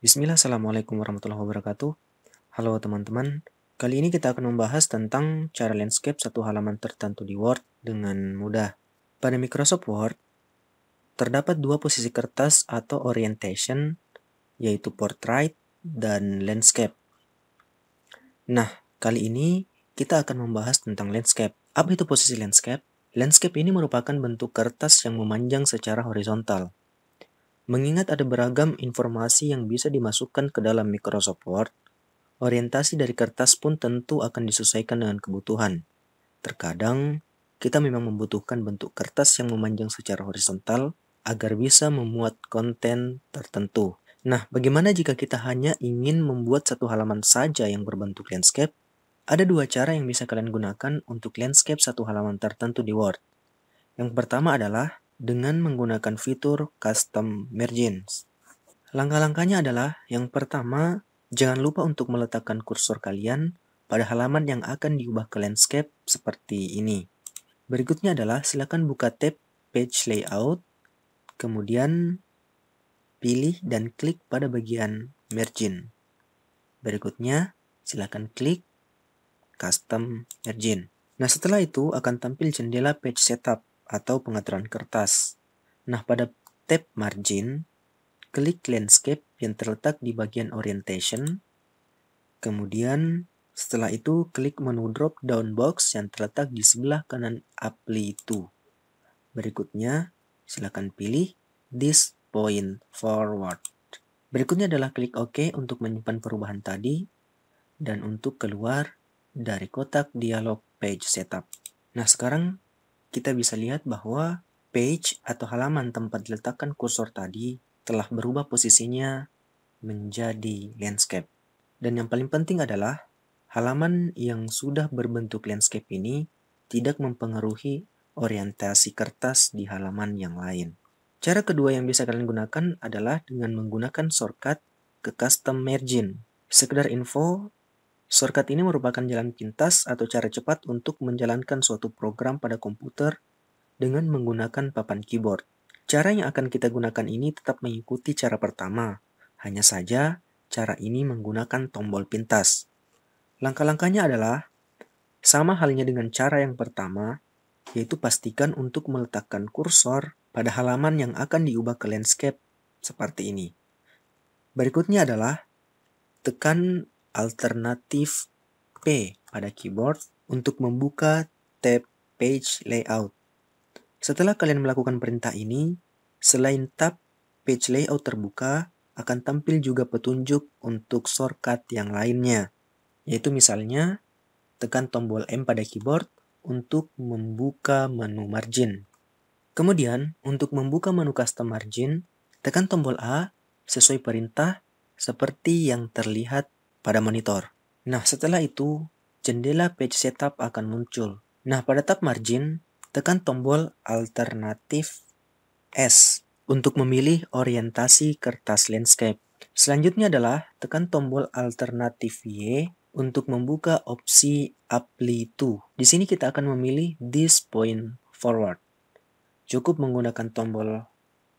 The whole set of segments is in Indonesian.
Bismillah, Assalamualaikum warahmatullahi wabarakatuh. Halo teman-teman, kali ini kita akan membahas tentang cara landscape satu halaman tertentu di Word dengan mudah. Pada Microsoft Word, terdapat dua posisi kertas atau orientation, yaitu portrait dan landscape. Nah, kali ini kita akan membahas tentang landscape. Apa itu posisi landscape? Landscape ini merupakan bentuk kertas yang memanjang secara horizontal. Mengingat ada beragam informasi yang bisa dimasukkan ke dalam Microsoft Word, orientasi dari kertas pun tentu akan disesuaikan dengan kebutuhan. Terkadang, kita memang membutuhkan bentuk kertas yang memanjang secara horizontal agar bisa memuat konten tertentu. Nah, bagaimana jika kita hanya ingin membuat satu halaman saja yang berbentuk landscape? Ada dua cara yang bisa kalian gunakan untuk landscape satu halaman tertentu di Word. Yang pertama adalah dengan menggunakan fitur custom margins. Langkah-langkahnya adalah yang pertama, jangan lupa untuk meletakkan kursor kalian pada halaman yang akan diubah ke landscape seperti ini. Berikutnya adalah silakan buka tab page layout, kemudian pilih dan klik pada bagian margin. Berikutnya, silakan klik custom margin. Nah, setelah itu akan tampil jendela page setup atau pengaturan kertas. Nah, pada tab margin, klik landscape yang terletak di bagian orientation. Kemudian setelah itu klik menu drop down box yang terletak di sebelah kanan apply to. Berikutnya, silakan pilih this point forward. Berikutnya adalah klik OK untuk menyimpan perubahan tadi dan untuk keluar dari kotak dialog page setup. Nah, sekarang kita bisa lihat bahwa page atau halaman tempat diletakkan kursor tadi telah berubah posisinya menjadi landscape. Dan yang paling penting adalah halaman yang sudah berbentuk landscape ini tidak mempengaruhi orientasi kertas di halaman yang lain. Cara kedua yang bisa kalian gunakan adalah dengan menggunakan shortcut ke custom margin. Sekedar info, Shortcut ini merupakan jalan pintas atau cara cepat untuk menjalankan suatu program pada komputer dengan menggunakan papan keyboard. Cara yang akan kita gunakan ini tetap mengikuti cara pertama, hanya saja cara ini menggunakan tombol pintas. Langkah-langkahnya adalah sama halnya dengan cara yang pertama, yaitu pastikan untuk meletakkan kursor pada halaman yang akan diubah ke landscape seperti ini. Berikutnya adalah tekan alternatif P pada keyboard untuk membuka tab Page Layout. Setelah kalian melakukan perintah ini, selain tab Page Layout terbuka, akan tampil juga petunjuk untuk shortcut yang lainnya, yaitu misalnya tekan tombol M pada keyboard untuk membuka menu margin. Kemudian, untuk membuka menu custom margin, tekan tombol A sesuai perintah seperti yang terlihat pada monitor. Nah, setelah itu, jendela page setup akan muncul. Nah, pada tab margin, tekan tombol alternatif S untuk memilih orientasi kertas landscape. Selanjutnya adalah tekan tombol alternatif Y untuk membuka opsi Apply to. Di sini kita akan memilih This Point Forward. Cukup menggunakan tombol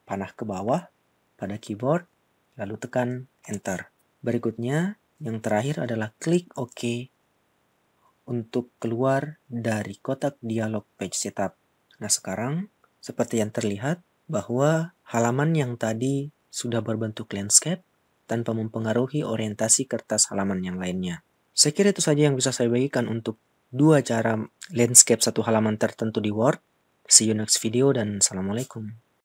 panah ke bawah pada keyboard, lalu tekan Enter. Berikutnya, yang terakhir adalah klik OK untuk keluar dari kotak dialog page setup. Nah sekarang seperti yang terlihat bahwa halaman yang tadi sudah berbentuk landscape tanpa mempengaruhi orientasi kertas halaman yang lainnya. Saya kira itu saja yang bisa saya bagikan untuk dua cara landscape satu halaman tertentu di Word. See you next video dan Assalamualaikum.